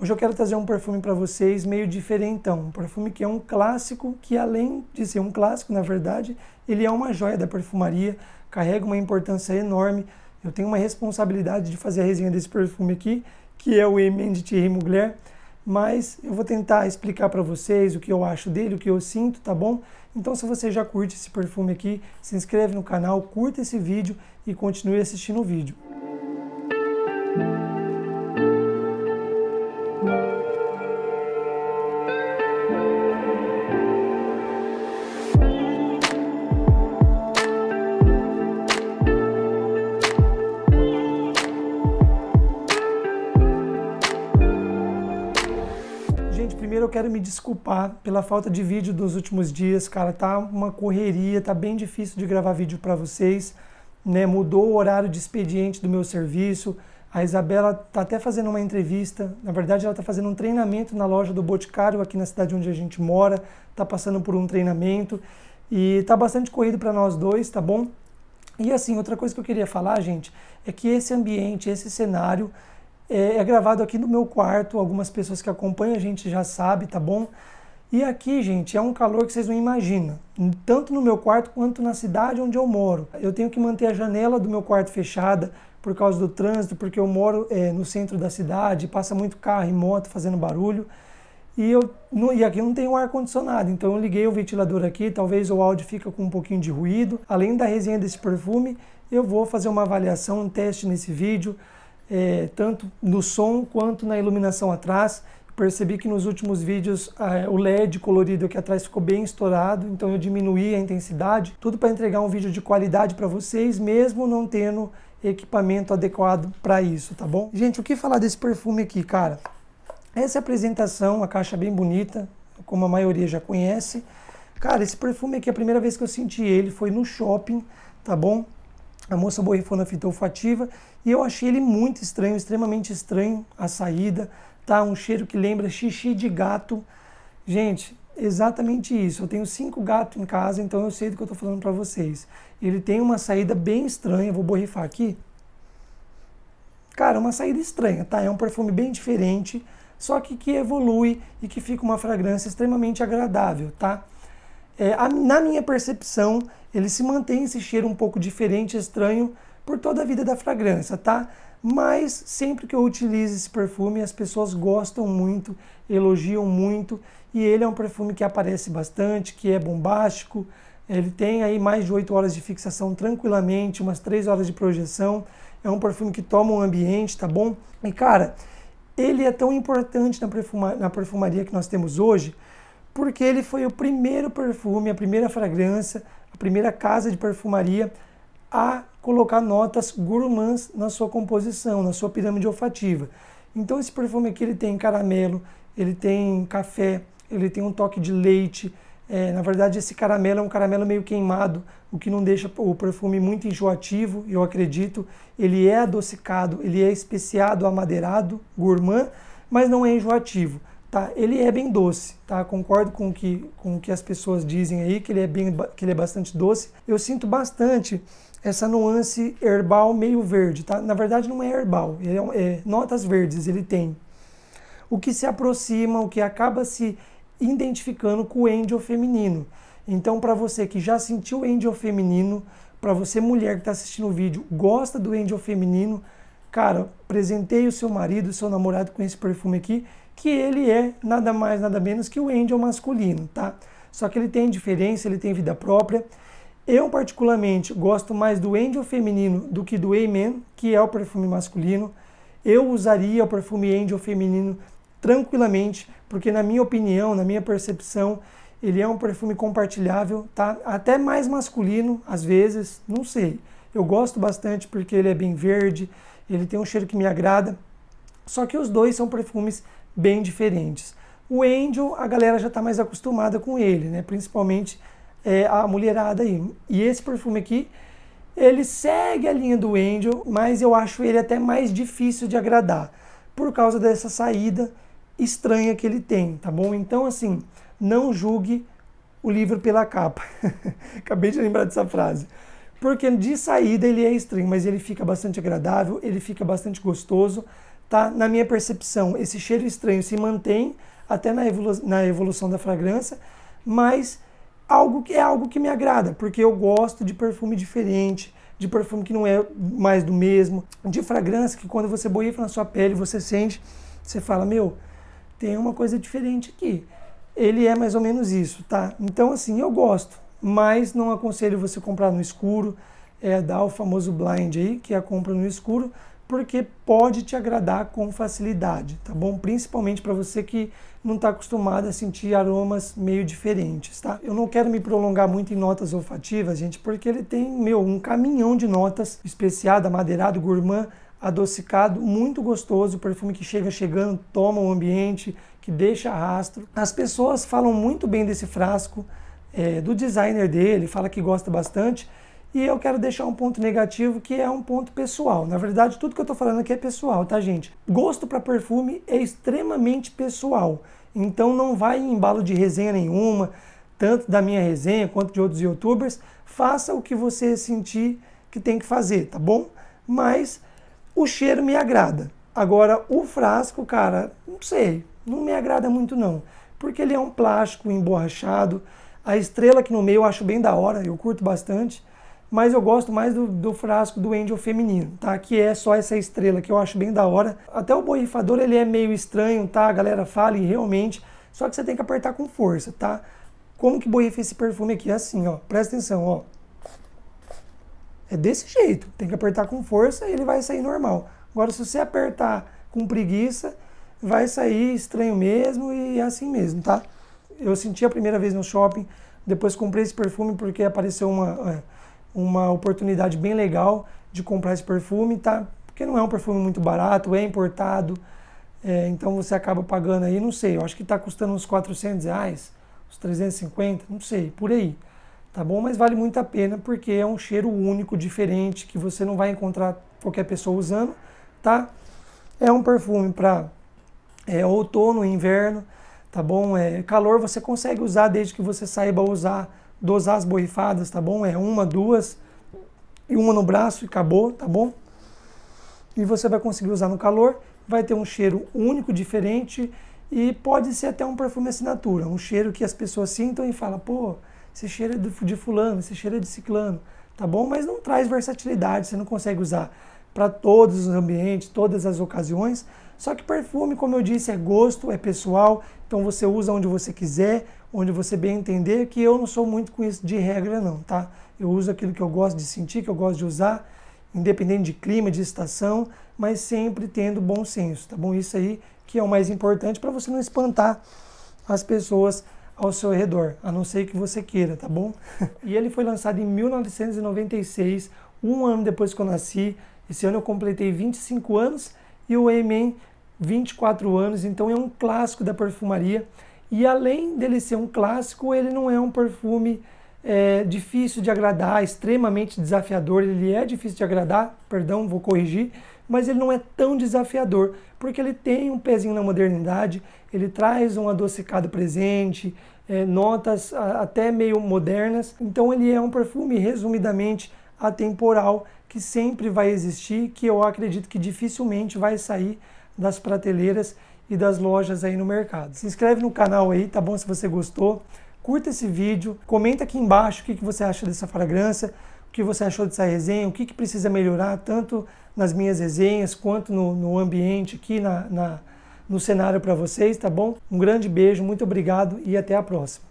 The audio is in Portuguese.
Hoje eu quero trazer um perfume para vocês meio diferentão, um perfume que é um clássico, que além de ser um clássico, na verdade, ele é uma joia da perfumaria, carrega uma importância enorme. Eu tenho uma responsabilidade de fazer a resenha desse perfume aqui, que é o Emen de Thierry Mugler, mas eu vou tentar explicar para vocês o que eu acho dele, o que eu sinto, tá bom? Então se você já curte esse perfume aqui, se inscreve no canal, curta esse vídeo e continue assistindo o vídeo. Música quero me desculpar pela falta de vídeo dos últimos dias, cara. Tá uma correria, tá bem difícil de gravar vídeo para vocês, né? Mudou o horário de expediente do meu serviço. A Isabela tá até fazendo uma entrevista, na verdade ela tá fazendo um treinamento na loja do Boticário aqui na cidade onde a gente mora, tá passando por um treinamento e tá bastante corrido para nós dois, tá bom? E assim, outra coisa que eu queria falar, gente, é que esse ambiente, esse cenário é, é gravado aqui no meu quarto, algumas pessoas que acompanham a gente já sabem, tá bom? E aqui, gente, é um calor que vocês não imaginam, tanto no meu quarto quanto na cidade onde eu moro. Eu tenho que manter a janela do meu quarto fechada por causa do trânsito, porque eu moro é, no centro da cidade, passa muito carro e moto fazendo barulho. E, eu, no, e aqui não tem um ar-condicionado, então eu liguei o ventilador aqui, talvez o áudio fica com um pouquinho de ruído. Além da resenha desse perfume, eu vou fazer uma avaliação, um teste nesse vídeo, é, tanto no som quanto na iluminação atrás. Percebi que nos últimos vídeos é, o LED colorido aqui atrás ficou bem estourado, então eu diminuí a intensidade, tudo para entregar um vídeo de qualidade para vocês, mesmo não tendo equipamento adequado para isso, tá bom? Gente, o que falar desse perfume aqui, cara? Essa apresentação, a caixa bem bonita, como a maioria já conhece. Cara, esse perfume aqui, a primeira vez que eu senti ele foi no shopping, tá bom? A moça borrifou na fita olfativa e eu achei ele muito estranho, extremamente estranho a saída, tá? Um cheiro que lembra xixi de gato. Gente, exatamente isso. Eu tenho cinco gatos em casa, então eu sei do que eu estou falando para vocês. Ele tem uma saída bem estranha, vou borrifar aqui. Cara, é uma saída estranha, tá? É um perfume bem diferente, só que que evolui e que fica uma fragrância extremamente agradável, tá? É, a, na minha percepção, ele se mantém esse cheiro um pouco diferente, estranho, por toda a vida da fragrância, tá? Mas sempre que eu utilizo esse perfume, as pessoas gostam muito, elogiam muito, e ele é um perfume que aparece bastante, que é bombástico, ele tem aí mais de 8 horas de fixação tranquilamente, umas 3 horas de projeção, é um perfume que toma o ambiente, tá bom? E cara, ele é tão importante na, perfuma na perfumaria que nós temos hoje, porque ele foi o primeiro perfume, a primeira fragrância, a primeira casa de perfumaria a colocar notas gourmands na sua composição, na sua pirâmide olfativa. Então esse perfume aqui ele tem caramelo, ele tem café, ele tem um toque de leite. É, na verdade esse caramelo é um caramelo meio queimado, o que não deixa o perfume muito enjoativo, eu acredito. Ele é adocicado, ele é especiado, amadeirado, gourmand, mas não é enjoativo. Tá, ele é bem doce, tá? Concordo com que, o que as pessoas dizem aí, que ele, é bem, que ele é bastante doce. Eu sinto bastante essa nuance herbal meio verde, tá? Na verdade não é herbal, é, é, notas verdes ele tem. O que se aproxima, o que acaba se identificando com o endio feminino. Então, para você que já sentiu endio feminino, para você mulher que está assistindo o vídeo, gosta do endio feminino, cara, apresentei o seu marido, o seu namorado com esse perfume aqui, que ele é nada mais, nada menos que o endio masculino, tá? Só que ele tem diferença, ele tem vida própria. Eu, particularmente, gosto mais do Angel feminino do que do Amen, que é o perfume masculino. Eu usaria o perfume Angel feminino tranquilamente, porque na minha opinião, na minha percepção, ele é um perfume compartilhável, tá? Até mais masculino, às vezes, não sei. Eu gosto bastante porque ele é bem verde, ele tem um cheiro que me agrada. Só que os dois são perfumes bem diferentes. O Angel, a galera já está mais acostumada com ele, né? Principalmente é, a mulherada aí. E esse perfume aqui, ele segue a linha do Angel, mas eu acho ele até mais difícil de agradar, por causa dessa saída estranha que ele tem, tá bom? Então, assim, não julgue o livro pela capa. Acabei de lembrar dessa frase. Porque de saída ele é estranho, mas ele fica bastante agradável, ele fica bastante gostoso, tá? Na minha percepção, esse cheiro estranho se mantém até na, evolu na evolução da fragrância, mas algo que é algo que me agrada, porque eu gosto de perfume diferente, de perfume que não é mais do mesmo, de fragrância que quando você borrifa na sua pele, você sente, você fala, meu, tem uma coisa diferente aqui. Ele é mais ou menos isso, tá? Então assim, eu gosto, mas não aconselho você comprar no escuro, é dar o famoso blind aí, que é a compra no escuro, porque pode te agradar com facilidade, tá bom? Principalmente para você que não está acostumado a sentir aromas meio diferentes, tá? Eu não quero me prolongar muito em notas olfativas, gente, porque ele tem, meu, um caminhão de notas, especiado, amadeirado, gourmand, adocicado, muito gostoso, perfume que chega chegando, toma o ambiente, que deixa rastro. As pessoas falam muito bem desse frasco, é, do designer dele, fala que gosta bastante, e eu quero deixar um ponto negativo que é um ponto pessoal. Na verdade, tudo que eu estou falando aqui é pessoal, tá, gente? Gosto para perfume é extremamente pessoal. Então não vai em embalo de resenha nenhuma, tanto da minha resenha quanto de outros youtubers. Faça o que você sentir que tem que fazer, tá bom? Mas o cheiro me agrada. Agora, o frasco, cara, não sei, não me agrada muito não, porque ele é um plástico emborrachado. A estrela aqui no meio eu acho bem da hora, eu curto bastante mas eu gosto mais do, do frasco do Angel feminino, tá? Que é só essa estrela, que eu acho bem da hora. Até o borrifador, ele é meio estranho, tá? A galera fala e realmente, só que você tem que apertar com força, tá? Como que borrifa esse perfume aqui? assim, ó, presta atenção, ó. É desse jeito, tem que apertar com força e ele vai sair normal. Agora, se você apertar com preguiça, vai sair estranho mesmo e é assim mesmo, tá? Eu senti a primeira vez no shopping, depois comprei esse perfume porque apareceu uma... É, uma oportunidade bem legal de comprar esse perfume, tá? Porque não é um perfume muito barato, é importado, é, então você acaba pagando aí, não sei, eu acho que está custando uns 400 reais, uns 350, não sei, por aí, tá bom? Mas vale muito a pena porque é um cheiro único, diferente, que você não vai encontrar qualquer pessoa usando, tá? É um perfume para é, outono, inverno, tá bom? É, calor você consegue usar desde que você saiba usar dosar as borrifadas, tá bom? É uma, duas, e uma no braço e acabou, tá bom? E você vai conseguir usar no calor, vai ter um cheiro único, diferente, e pode ser até um perfume assinatura, um cheiro que as pessoas sintam e falam, pô, esse cheiro é de fulano, esse cheiro é de ciclano, tá bom? Mas não traz versatilidade, você não consegue usar para todos os ambientes, todas as ocasiões, só que perfume, como eu disse, é gosto, é pessoal, então você usa onde você quiser, onde você bem entender, que eu não sou muito com isso de regra não, tá? Eu uso aquilo que eu gosto de sentir, que eu gosto de usar, independente de clima, de estação, mas sempre tendo bom senso, tá bom? Isso aí que é o mais importante para você não espantar as pessoas ao seu redor, a não ser que você queira, tá bom? e ele foi lançado em 1996, um ano depois que eu nasci. Esse ano eu completei 25 anos e o Amen 24 anos, então é um clássico da perfumaria. E além dele ser um clássico, ele não é um perfume é, difícil de agradar, extremamente desafiador. Ele é difícil de agradar, perdão, vou corrigir, mas ele não é tão desafiador, porque ele tem um pezinho na modernidade, ele traz um adocicado presente, é, notas a, até meio modernas. Então ele é um perfume, resumidamente, atemporal, que sempre vai existir, que eu acredito que dificilmente vai sair das prateleiras e das lojas aí no mercado. Se inscreve no canal aí, tá bom? Se você gostou, curta esse vídeo, comenta aqui embaixo o que, você acha dessa fragrância, o que você achou dessa resenha, o que, que precisa melhorar tanto nas minhas resenhas quanto no, no ambiente aqui na, na no cenário para vocês, tá bom? Um grande beijo, muito obrigado e até a próxima.